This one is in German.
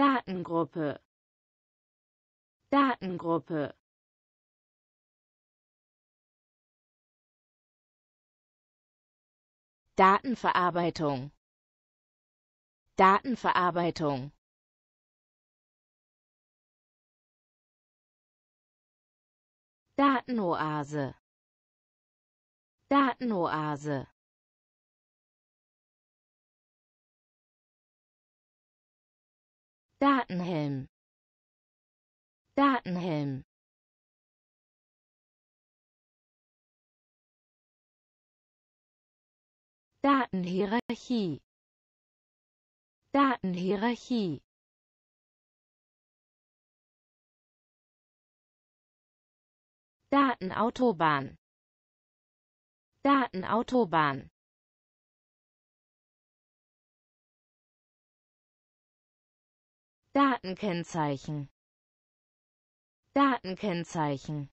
Datengruppe Datengruppe Datenverarbeitung Datenverarbeitung Datenoase Datenoase Datenhelm Datenhelm Datenhierarchie Datenhierarchie Datenautobahn Datenautobahn Datenkennzeichen Datenkennzeichen